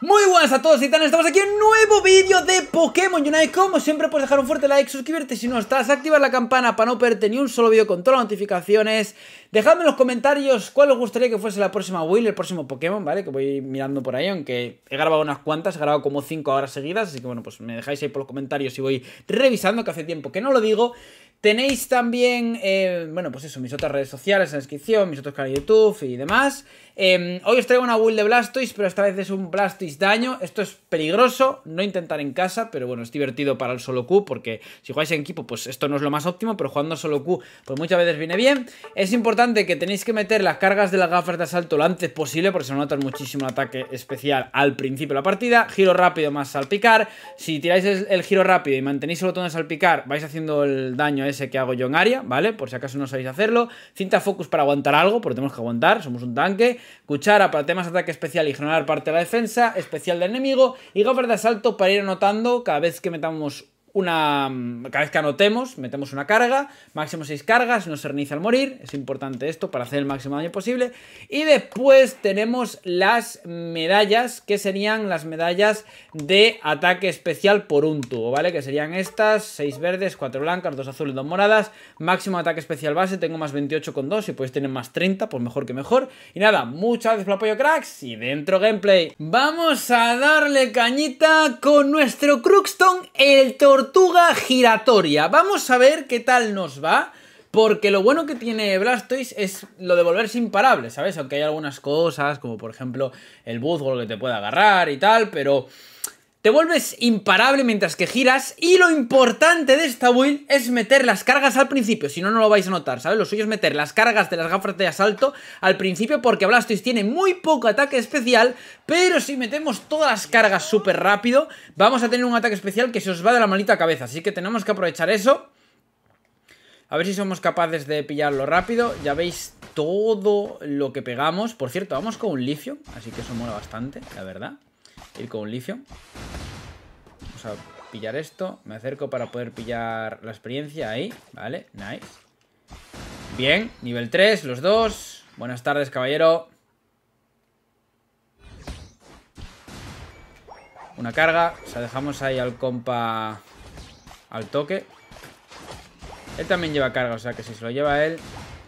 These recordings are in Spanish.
Muy buenas a todos tan! estamos aquí en un nuevo vídeo de Pokémon Unite Como siempre puedes dejar un fuerte like, suscribirte si no estás, activar la campana para no perderte ni un solo vídeo con todas las notificaciones Dejadme en los comentarios cuál os gustaría que fuese la próxima Will, el próximo Pokémon, ¿vale? Que voy mirando por ahí, aunque he grabado unas cuantas, he grabado como 5 horas seguidas Así que bueno, pues me dejáis ahí por los comentarios y voy revisando que hace tiempo que no lo digo Tenéis también, eh, bueno, pues eso, mis otras redes sociales en la descripción, mis otros canales de YouTube y demás. Em, hoy os traigo una build de Blastoise, pero esta vez es un Blastoise daño. Esto es peligroso, no intentar en casa, pero bueno, es divertido para el solo Q, porque si jugáis en equipo, pues esto no es lo más óptimo, pero jugando solo Q, pues muchas veces viene bien. Es importante que tenéis que meter las cargas de las gafas de asalto lo antes posible, porque se notan muchísimo el ataque especial al principio de la partida. Giro rápido más salpicar. Si tiráis el, giro rápido y mantenéis el botón de salpicar, vais haciendo el daño ese que hago yo en área, ¿vale? Por si acaso no sabéis hacerlo. Cinta focus para aguantar algo, porque tenemos que aguantar, somos un tanque. Cuchara para temas de ataque especial y generar parte de la defensa. Especial del enemigo. Y gafas de asalto para ir anotando cada vez que metamos una. Mm, cada vez que anotemos, metemos una carga, máximo 6 cargas, no se reinicia al morir, es importante esto para hacer el máximo daño posible. Y después tenemos las medallas, que serían las medallas de ataque especial por un tubo, ¿vale? Que serían estas, 6 verdes, 4 blancas, 2 azules, 2 moradas, máximo ataque especial base, tengo más 28 con 2, si podéis tener más 30, pues mejor que mejor. Y nada, muchas gracias por el apoyo, cracks, y dentro gameplay. Vamos a darle cañita con nuestro Cruxton, el tortuga tortuga giratoria. Vamos a ver qué tal nos va. Porque lo bueno que tiene Blastoise es lo de volverse imparable, ¿sabes? Aunque hay algunas cosas, como por ejemplo el buzgol que te puede agarrar y tal, pero te vuelves imparable mientras que giras y lo importante de esta build es meter las cargas al principio, si no, no lo vais a notar, ¿sabes? Lo suyo es meter las cargas de las gafas de asalto al principio porque Blastoise tiene muy poco ataque especial, pero si metemos todas las cargas súper rápido, vamos a tener un ataque especial que se os va de la malita cabeza, así que tenemos que aprovechar eso. A ver si somos capaces de pillarlo rápido. Ya veis todo lo que pegamos. Por cierto, vamos con un Lifion, así que eso mola bastante, la verdad. Ir con un Lifion. Pues a pillar esto. Me acerco para poder pillar la experiencia ahí. Vale, nice. Bien, nivel 3, los dos. Buenas tardes, caballero. Una carga. O sea, dejamos ahí al compa al toque. Él también lleva carga, o sea que si se lo lleva a él,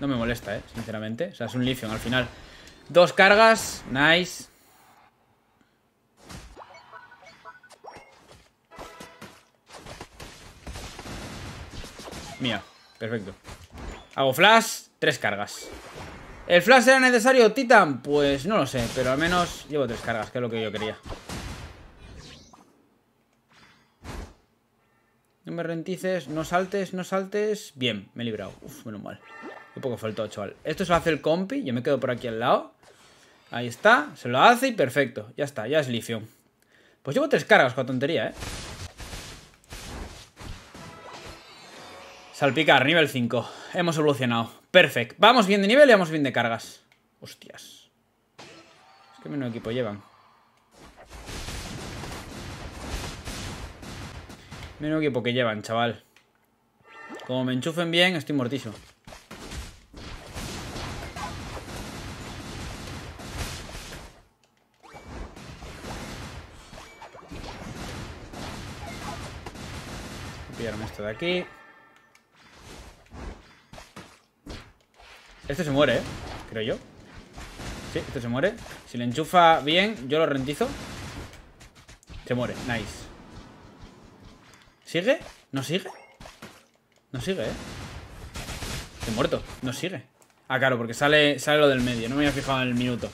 no me molesta, ¿eh? sinceramente. O sea, es un Lifion al final. Dos cargas, nice. mía. Perfecto. Hago flash, tres cargas. ¿El flash era necesario, Titan? Pues no lo sé, pero al menos llevo tres cargas, que es lo que yo quería. No me rentices, no saltes, no saltes. Bien, me he librado. Uf, menos mal. Un poco faltó, chaval. Esto se lo hace el compi, yo me quedo por aquí al lado. Ahí está, se lo hace y perfecto. Ya está, ya es lifio. Pues llevo tres cargas con tontería, ¿eh? Salpicar, nivel 5. Hemos evolucionado. Perfecto. Vamos bien de nivel y vamos bien de cargas. Hostias. Es que menos equipo llevan. Menos equipo que llevan, chaval. Como me enchufen bien, estoy mortísimo. Voy a pillarme esto de aquí. Este se muere, ¿eh? Creo yo. Sí, este se muere. Si le enchufa bien, yo lo rentizo. Se muere, nice. ¿Sigue? ¿No sigue? No sigue, ¿eh? ha muerto, no sigue. Ah, claro, porque sale, sale lo del medio. No me había fijado en el minuto.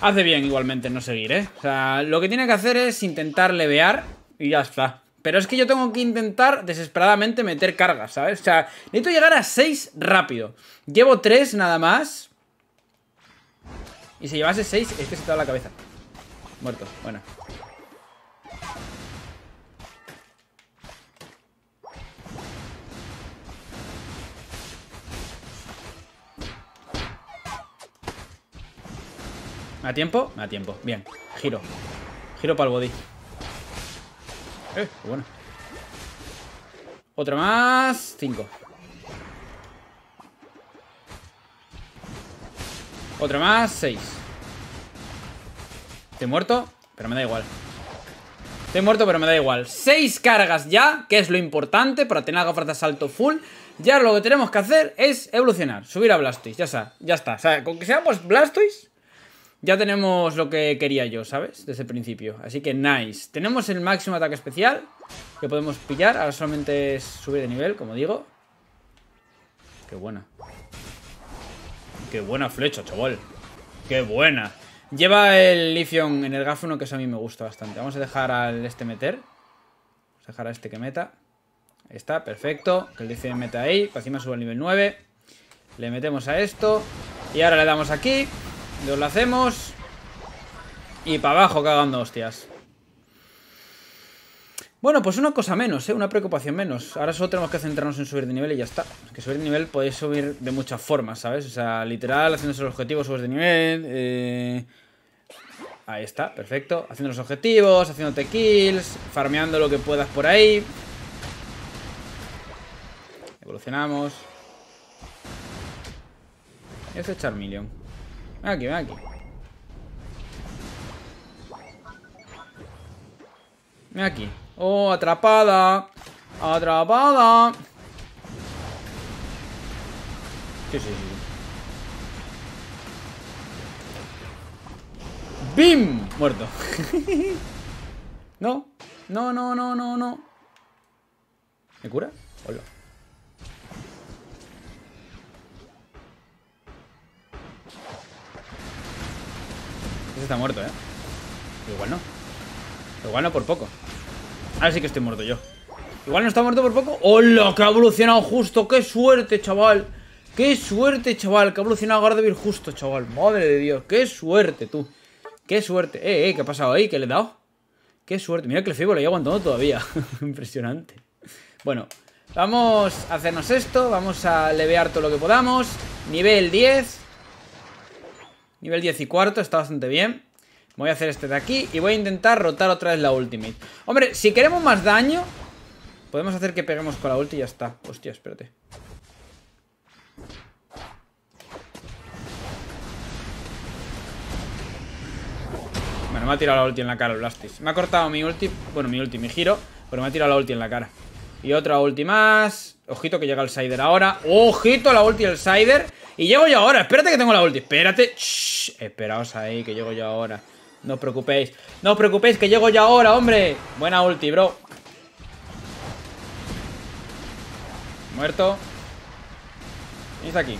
Hace bien igualmente no seguir, ¿eh? O sea, lo que tiene que hacer es intentar levear y ya está. Pero es que yo tengo que intentar desesperadamente meter cargas, ¿sabes? O sea, necesito llegar a 6 rápido. Llevo 3 nada más. Y si llevase 6, es que se te da la cabeza. Muerto, Bueno. ¿Me da tiempo? Me da tiempo. Bien, giro. Giro para el body. Eh, bueno. Otra más. Cinco. Otra más. Seis. Estoy muerto, pero me da igual. he muerto, pero me da igual. Seis cargas ya, que es lo importante para tener la gafas de asalto full. Ya lo que tenemos que hacer es evolucionar, subir a Blastoise, ya está, ya está. O sea, con que seamos Blastoise, ya tenemos lo que quería yo, ¿sabes? Desde el principio. Así que nice. Tenemos el máximo ataque especial que podemos pillar. Ahora solamente es subir de nivel, como digo. Qué buena. Qué buena flecha, chaval. Qué buena. Lleva el Lifion en el gáfono, que eso a mí me gusta bastante. Vamos a dejar al este meter. Vamos a dejar a este que meta. Ahí está, perfecto. Que el Lifion meta ahí. Para encima sube al nivel 9. Le metemos a esto. Y ahora le damos aquí. Nos lo hacemos. Y para abajo cagando hostias. Bueno, pues una cosa menos, ¿eh? Una preocupación menos. Ahora solo tenemos que centrarnos en subir de nivel y ya está. Que subir de nivel podéis subir de muchas formas, ¿sabes? O sea, literal, haciendo los objetivos, subes de nivel. Eh, ahí está, perfecto. Haciendo los objetivos, haciéndote kills, farmeando lo que puedas por ahí. Evolucionamos. Este echar Charmeleon. Aquí, aquí. Aquí. Oh, atrapada. Atrapada. Sí, sí, sí. ¡Bim! Muerto. no. No, no, no, no, no. ¿Me cura? Hola. Ese está muerto, ¿eh? Igual no. Igual no por poco. Ahora sí que estoy muerto yo. Igual no está muerto por poco. ¡Hola! Que ha evolucionado justo. ¡Qué suerte, chaval! ¡Qué suerte, chaval! Que ha evolucionado Gardevoir justo, chaval. Madre de Dios. ¡Qué suerte, tú! ¡Qué suerte! ¡Eh, eh! ¿Qué ha pasado ahí? ¿Qué le he dado? ¡Qué suerte! Mira que el Febo lo aguantando todavía. Impresionante. Bueno, vamos a hacernos esto. Vamos a levear todo lo que podamos. Nivel 10. Nivel 10 y cuarto, está bastante bien. Voy a hacer este de aquí y voy a intentar rotar otra vez la ultimate. Hombre, si queremos más daño, podemos hacer que peguemos con la ulti y ya está. Hostia, espérate. Bueno, me ha tirado la ulti en la cara el Blastis. Me ha cortado mi ulti, bueno, mi ulti, mi giro, pero me ha tirado la ulti en la cara. Y otra ulti más. Ojito que llega el Sider ahora. Ojito la ulti del Sider. Y llego yo ahora. Espérate que tengo la ulti. Espérate. Esperaos ahí que llego yo ahora. No os preocupéis. No os preocupéis que llego yo ahora, hombre. Buena ulti, bro. Muerto. ¿Está aquí.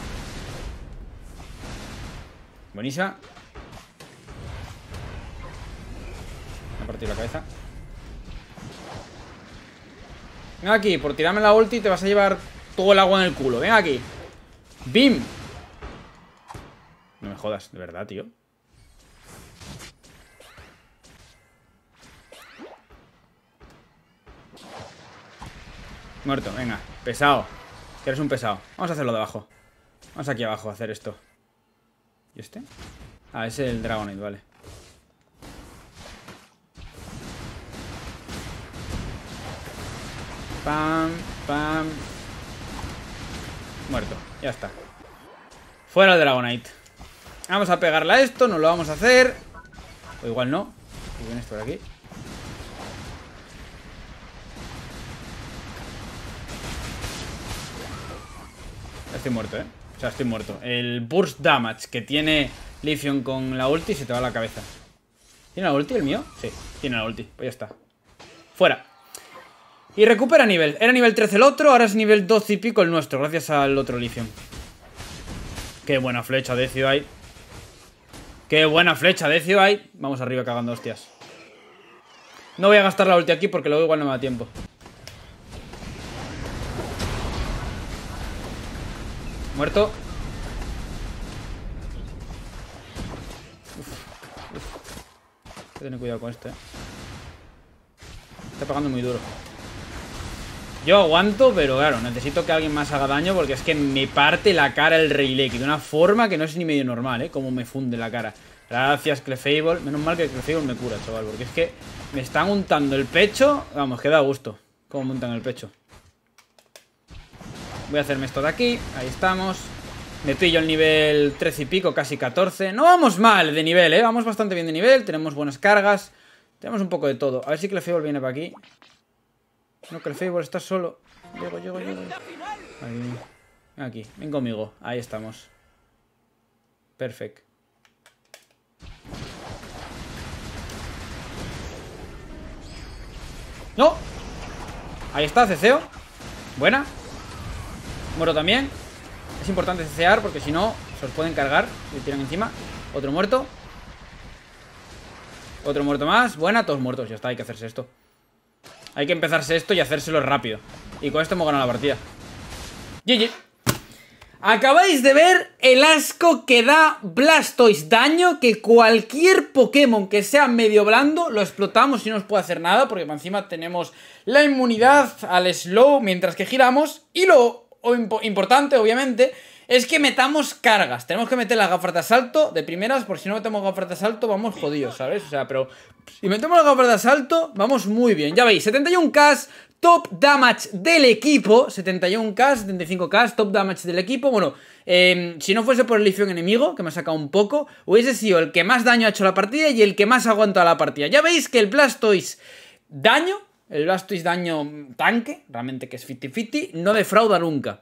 Buenísima. Me ha partido la cabeza. Venga aquí, por tirarme la ulti te vas a llevar todo el agua en el culo. Venga aquí. ¡Bim! No me jodas, de verdad, tío. Muerto, venga. Pesado. Que eres un pesado. Vamos a hacerlo de abajo. Vamos aquí abajo a hacer esto. ¿Y este? Ah, es el Dragonite, vale. Pam, pam. Muerto, ya está. Fuera el Dragonite. Vamos a pegarla a esto, no lo vamos a hacer. O igual no. por aquí? Estoy muerto, ¿eh? O sea, estoy muerto. El burst damage que tiene Lifion con la ulti se te va a la cabeza. ¿Tiene la ulti el mío? Sí, tiene la ulti. Pues ya está. Fuera. Y recupera nivel. Era nivel 13 el otro, ahora es nivel 12 y pico el nuestro, gracias al otro Lithium. Qué buena flecha de Ciudad Qué buena flecha de Ciudad Vamos arriba cagando hostias. No voy a gastar la ulti aquí porque luego igual no me da tiempo. Muerto. Hay que tener cuidado con este. Eh. Está pagando muy duro. Yo aguanto, pero claro, necesito que alguien más haga daño porque es que me parte la cara el Rey Leque de una forma que no es ni medio normal, ¿eh? Como me funde la cara. Gracias, Clefable. Menos mal que Clefable me cura, chaval, porque es que me están untando el pecho. Vamos, que da gusto cómo me untan el pecho. Voy a hacerme esto de aquí. Ahí estamos. Me pillo el nivel 13 y pico, casi 14. No vamos mal de nivel, ¿eh? Vamos bastante bien de nivel. Tenemos buenas cargas. Tenemos un poco de todo. A ver si Clefable viene para aquí. No, que el Fable está solo. Llego, llego, llego. Ahí. Aquí, ven conmigo. Ahí estamos. Perfecto. ¡No! Ahí está, ceceo. Buena. Muero también. Es importante cecear porque si no, se os pueden cargar. Y tiran encima. Otro muerto. Otro muerto más. Buena, todos muertos. Ya está, hay que hacerse esto. Hay que empezarse esto y hacérselo rápido. Y con esto hemos ganado la partida. GG. Acabáis de ver el asco que da Blastoise. Daño que cualquier Pokémon que sea medio blando lo explotamos y no nos puede hacer nada. Porque encima tenemos la inmunidad al slow mientras que giramos. Y lo importante, obviamente, es que metamos cargas. Tenemos que meter las gafas de asalto de primeras, por si no metemos gafas de asalto, vamos jodidos, ¿sabes? O sea, pero si metemos las gafas de asalto, vamos muy bien. Ya veis, 71k, top damage del equipo, 71k, 75k, top damage del equipo. Bueno, em, si no fuese por el lifión enemigo, que me ha sacado un poco, hubiese sido el que más daño ha hecho la partida y el que más ha aguantado la partida. Ya veis que el Blastoise daño, el Blastoise daño tanque, realmente que es 50-50, no defrauda nunca.